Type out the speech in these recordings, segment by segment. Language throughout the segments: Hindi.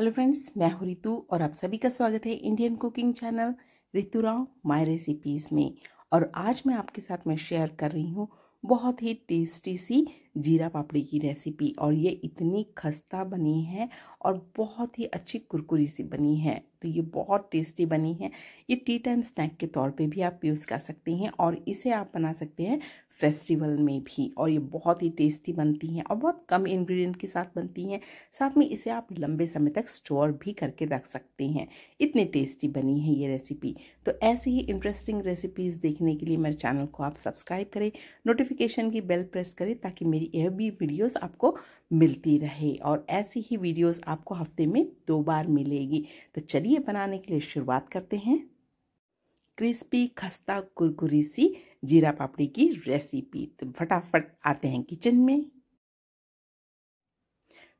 हेलो फ्रेंड्स मैं हूँ रितु और आप सभी का स्वागत है Indian cooking channel Ritu Rao my recipes में और आज मैं आपके साथ में शेयर कर रही हूँ बहुत ही टेस्टी सी जीरा पापड़ी की रेसिपी और ये इतनी खस्ता बनी है और बहुत ही अच्छी कुरकुरी सी बनी है तो ये बहुत टेस्टी बनी है ये टी टाइम स्नैक के तौर पे भी आप यूज़ कर सकते हैं और इसे आप बना सकते हैं फेस्टिवल में भी और ये बहुत ही टेस्टी बनती हैं और बहुत कम इंग्रेडिएंट के साथ बनती हैं साथ में इसे आप लंबे समय तक स्टोर भी करके रख सकते हैं इतनी टेस्टी बनी है ये रेसिपी तो ऐसी ही इंटरेस्टिंग रेसिपीज़ देखने के लिए मेरे चैनल को आप सब्सक्राइब करें नोटिफिकेशन की बेल प्रेस करें ताकि मेरी यह भी वीडियोज़ आपको मिलती रहे और ऐसी ही वीडियोज़ आपको हफ्ते में दो बार मिलेगी तो चलिए बनाने के लिए शुरुआत करते हैं क्रिस्पी खस्ता कुरकुरी सी जीरा पापड़ी की रेसिपी तो फटाफट आते हैं किचन में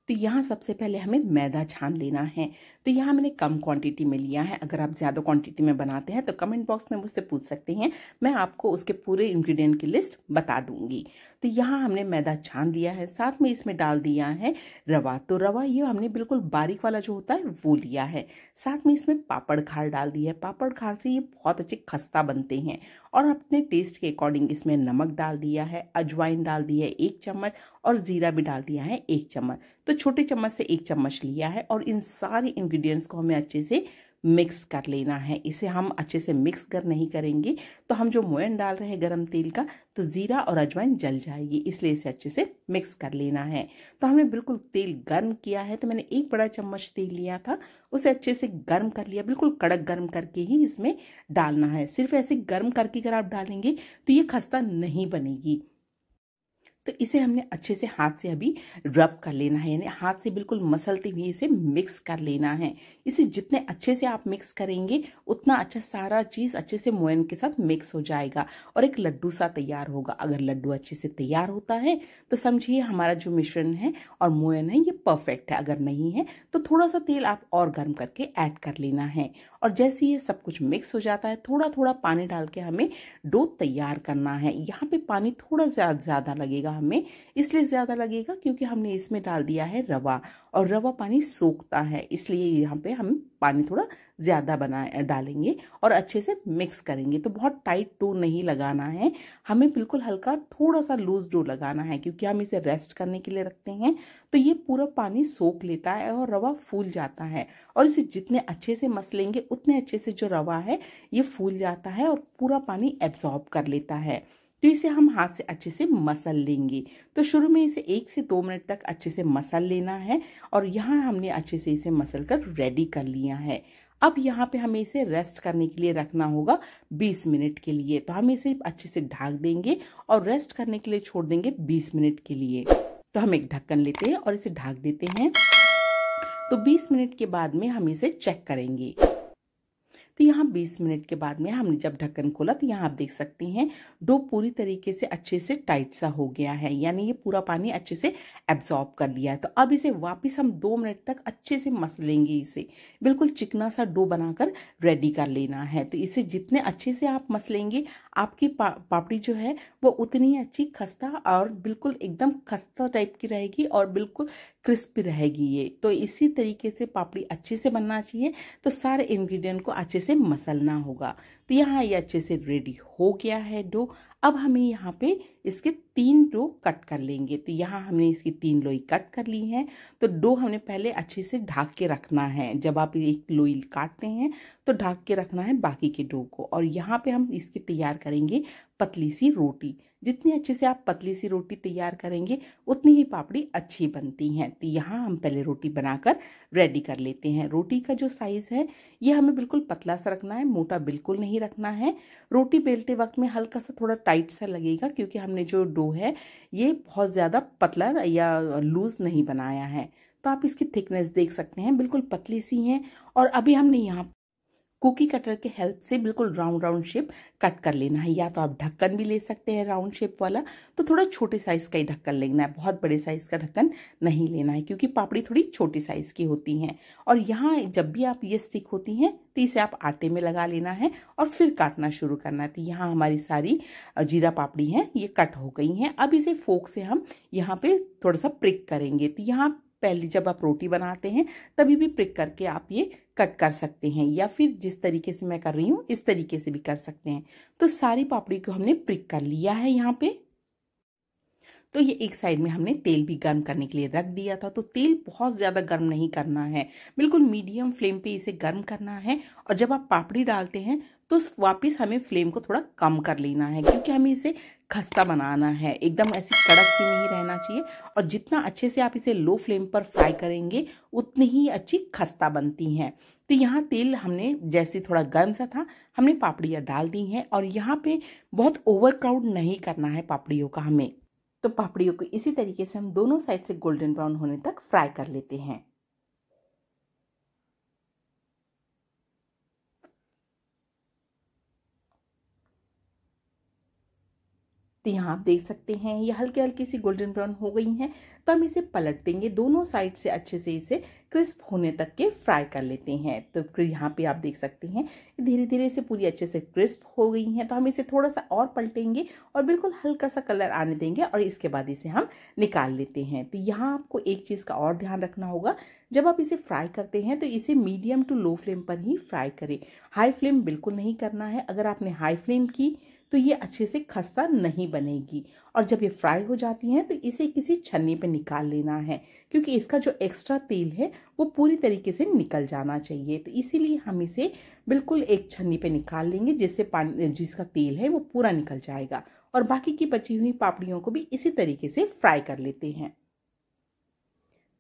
तो यहाँ सबसे पहले हमें मैदा छान लेना है तो यहाँ मैंने कम क्वांटिटी में लिया है अगर आप ज़्यादा क्वांटिटी में बनाते हैं तो कमेंट बॉक्स में मुझसे पूछ सकते हैं मैं आपको उसके पूरे इंग्रेडिएंट की लिस्ट बता दूंगी तो यहाँ हमने मैदा छान लिया है साथ में इसमें डाल दिया है रवा तो रवा ये हमने बिल्कुल बारीक वाला जो होता है वो लिया है साथ में इसमें पापड़ खार डाल दी है पापड़ खार से ये बहुत अच्छे खस्ता बनते हैं और अपने टेस्ट के अकॉर्डिंग इसमें नमक डाल दिया है अजवाइन डाल दी है एक चम्मच और ज़ीरा भी डाल दिया है एक चम्मच तो छोटे चम्मच से एक चम्मच लिया है और इन सारे इन्ग्रीडियंट्स को हमें अच्छे से मिक्स कर लेना है इसे हम अच्छे से मिक्स कर नहीं करेंगे तो हम जो मोयन डाल रहे हैं गरम तेल का तो ज़ीरा और अजवाइन जल जाएगी इसलिए इसे अच्छे से मिक्स कर लेना है तो हमने बिल्कुल तेल गर्म किया है तो मैंने एक बड़ा चम्मच तेल लिया था उसे अच्छे से गर्म कर लिया बिल्कुल कड़क गर्म करके ही इसमें डालना है सिर्फ ऐसे गर्म करके अगर आप डालेंगे तो ये खस्ता नहीं बनेगी तो इसे हमने अच्छे से हाथ से अभी रब कर लेना है यानी हाथ से बिल्कुल मसलते हुए इसे मिक्स कर लेना है इसे जितने अच्छे से आप मिक्स करेंगे उतना अच्छा सारा चीज़ अच्छे से मोयन के साथ मिक्स हो जाएगा और एक लड्डू सा तैयार होगा अगर लड्डू अच्छे से तैयार होता है तो समझिए हमारा जो मिश्रण है और मोयन है ये परफेक्ट है अगर नहीं है तो थोड़ा सा तेल आप और गर्म करके ऐड कर लेना है और जैसे ये सब कुछ मिक्स हो जाता है थोड़ा थोड़ा पानी डाल के हमें डो तैयार करना है यहाँ पे पानी थोड़ा ज़्यादा ज़्यादा लगेगा हमें इसलिए ज़्यादा लगेगा क्योंकि हमने इसमें डाल दिया है रवा और रवा पानी सोखता है इसलिए यहाँ पे हम पानी थोड़ा ज़्यादा बना डालेंगे और अच्छे से मिक्स करेंगे तो बहुत टाइट डो नहीं लगाना है हमें बिल्कुल हल्का थोड़ा सा लूज डो लगाना है क्योंकि हम इसे रेस्ट करने के लिए रखते हैं तो ये पूरा पानी सोख लेता है और रवा फूल जाता है और इसे जितने अच्छे से मस लेंगे उतने अच्छे से जो रवा है ये फूल जाता है और पूरा पानी एब्जॉर्ब कर लेता है तो इसे हम हाथ से अच्छे से मसल लेंगे तो शुरू में इसे एक से दो मिनट तक अच्छे से मसल लेना है और यहाँ हमने अच्छे से इसे मसल कर रेडी कर लिया है अब यहाँ पे हमें इसे रेस्ट करने के लिए रखना होगा 20 मिनट के लिए तो हम इसे अच्छे से ढाक देंगे और रेस्ट करने के लिए छोड़ देंगे 20 मिनट के लिए तो हम एक ढक्कन लेते हैं और इसे ढाक देते हैं तो 20 मिनट के बाद में हम इसे चेक करेंगे तो यहाँ 20 मिनट के बाद में हमने जब ढक्कन खोला तो यहाँ आप देख सकते हैं डो पूरी तरीके से अच्छे से टाइट सा हो गया है यानी ये पूरा पानी अच्छे से एब्जॉर्ब कर लिया है तो अब इसे वापस हम दो मिनट तक अच्छे से मस लेंगे इसे बिल्कुल चिकना सा डो बनाकर रेडी कर लेना है तो इसे जितने अच्छे से आप मस लेंगे आपकी पा, पापड़ी जो है वो उतनी अच्छी खस्ता और बिल्कुल एकदम खस्ता टाइप की रहेगी और बिल्कुल क्रिस्प रहेगी ये तो इसी तरीके से पापड़ी अच्छे से बनना चाहिए तो सारे इंग्रेडिएंट को अच्छे से मसलना होगा तो यहाँ ये अच्छे से रेडी हो गया है डो अब हमें यहाँ पे इसके तीन रो कट कर लेंगे तो यहाँ हमने इसकी तीन लोई कट कर ली है तो डो हमने पहले अच्छे से ढाक के रखना है जब आप एक लोई काटते हैं तो ढाक के रखना है बाकी के डो को और यहाँ पे हम इसकी तैयार करेंगे पतली सी रोटी जितनी अच्छे से आप पतली सी रोटी तैयार करेंगे उतनी ही पापड़ी अच्छी बनती हैं तो यहाँ हम पहले रोटी बनाकर रेडी कर लेते हैं रोटी का जो साइज़ है ये हमें बिल्कुल पतला सा रखना है मोटा बिल्कुल नहीं रखना है रोटी बेलते वक्त में हल्का सा थोड़ा टाइट सा लगेगा क्योंकि हमने जो डो है ये बहुत ज़्यादा पतला या लूज़ नहीं बनाया है तो आप इसकी थिकनेस देख सकते हैं बिल्कुल पतली सी हैं और अभी हमने यहाँ कुकी कटर के हेल्प से बिल्कुल राउंड राउंड शेप कट कर लेना है या तो आप ढक्कन भी ले सकते हैं राउंड शेप वाला तो थोड़ा छोटे साइज़ का ही ढक्कन लेना है बहुत बड़े साइज़ का ढक्कन नहीं लेना है क्योंकि पापड़ी थोड़ी छोटी साइज़ की होती हैं और यहाँ जब भी आप ये स्टिक होती हैं तो इसे आप आटे में लगा लेना है और फिर काटना शुरू करना है तो यहाँ हमारी सारी जीरा पापड़ी है ये कट हो गई हैं अब इसे फोक से हम यहाँ पे थोड़ा सा प्रिक करेंगे तो यहाँ पहले जब आप रोटी बनाते हैं तभी भी प्रिक करके आप ये कट कर सकते हैं या फिर जिस तरीके से मैं कर रही हूँ इस तरीके से भी कर सकते हैं तो सारी पापड़ी को हमने प्रिक कर लिया है यहाँ पे तो ये एक साइड में हमने तेल भी गर्म करने के लिए रख दिया था तो तेल बहुत ज़्यादा गर्म नहीं करना है बिल्कुल मीडियम फ्लेम पे इसे गर्म करना है और जब आप पापड़ी डालते हैं तो वापस हमें फ्लेम को थोड़ा कम कर लेना है क्योंकि हमें इसे खस्ता बनाना है एकदम ऐसी कड़क सी नहीं रहना चाहिए और जितना अच्छे से आप इसे लो फ्लेम पर फ्राई करेंगे उतनी ही अच्छी खस्ता बनती हैं तो यहाँ तेल हमने जैसे थोड़ा गर्म सा था हमने पापड़ियाँ डाल दी हैं और यहाँ पे बहुत ओवर क्राउड नहीं करना है पापड़ियों का हमें तो पापड़ियों को इसी तरीके से हम दोनों साइड से गोल्डन ब्राउन होने तक फ्राई कर लेते हैं तो यहाँ आप देख सकते हैं ये हल्की हल्की सी गोल्डन ब्राउन हो गई हैं तो हम इसे पलट देंगे दोनों साइड से अच्छे से इसे क्रिस्प होने तक के फ्राई कर लेते हैं तो फिर यहाँ पे आप देख सकते हैं धीरे धीरे इसे पूरी अच्छे से क्रिस्प हो गई हैं तो हम इसे थोड़ा सा और पलटेंगे और बिल्कुल हल्का सा कलर आने देंगे और इसके बाद इसे हम निकाल लेते हैं तो यहाँ आपको एक चीज़ का और ध्यान रखना होगा जब आप इसे फ्राई करते हैं तो इसे मीडियम टू लो फ्लेम पर ही फ्राई करें हाई फ्लेम बिल्कुल नहीं करना है अगर आपने हाई फ्लेम की तो ये अच्छे से खस्ता नहीं बनेगी और जब ये फ्राई हो जाती हैं तो इसे किसी छन्नी पे निकाल लेना है क्योंकि इसका जो एक्स्ट्रा तेल है वो पूरी तरीके से निकल जाना चाहिए तो इसीलिए हम इसे बिल्कुल एक छन्नी पे निकाल लेंगे जिससे पानी जिसका तेल है वो पूरा निकल जाएगा और बाकी की बची हुई पापड़ियों को भी इसी तरीके से फ्राई कर लेते हैं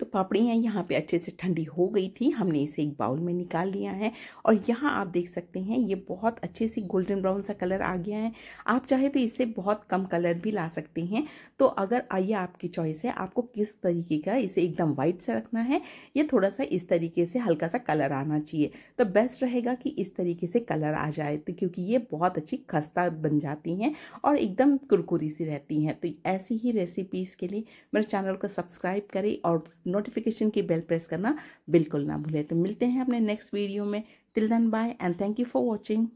तो पापड़ियाँ यहाँ पे अच्छे से ठंडी हो गई थी हमने इसे एक बाउल में निकाल लिया है और यहाँ आप देख सकते हैं ये बहुत अच्छे से गोल्डन ब्राउन सा कलर आ गया है आप चाहे तो इससे बहुत कम कलर भी ला सकते हैं तो अगर आइए आपकी चॉइस है आपको किस तरीके का इसे एकदम वाइट सा रखना है या थोड़ा सा इस तरीके से हल्का सा कलर आना चाहिए तो बेस्ट रहेगा कि इस तरीके से कलर आ जाए तो क्योंकि ये बहुत अच्छी खस्ता बन जाती हैं और एकदम कुरकुरी सी रहती हैं तो ऐसी ही रेसिपीज़ के लिए मेरे चैनल को सब्सक्राइब करें और नोटिफिकेशन की बेल प्रेस करना बिल्कुल ना भूलें तो मिलते हैं अपने नेक्स्ट वीडियो में till then bye and thank you for watching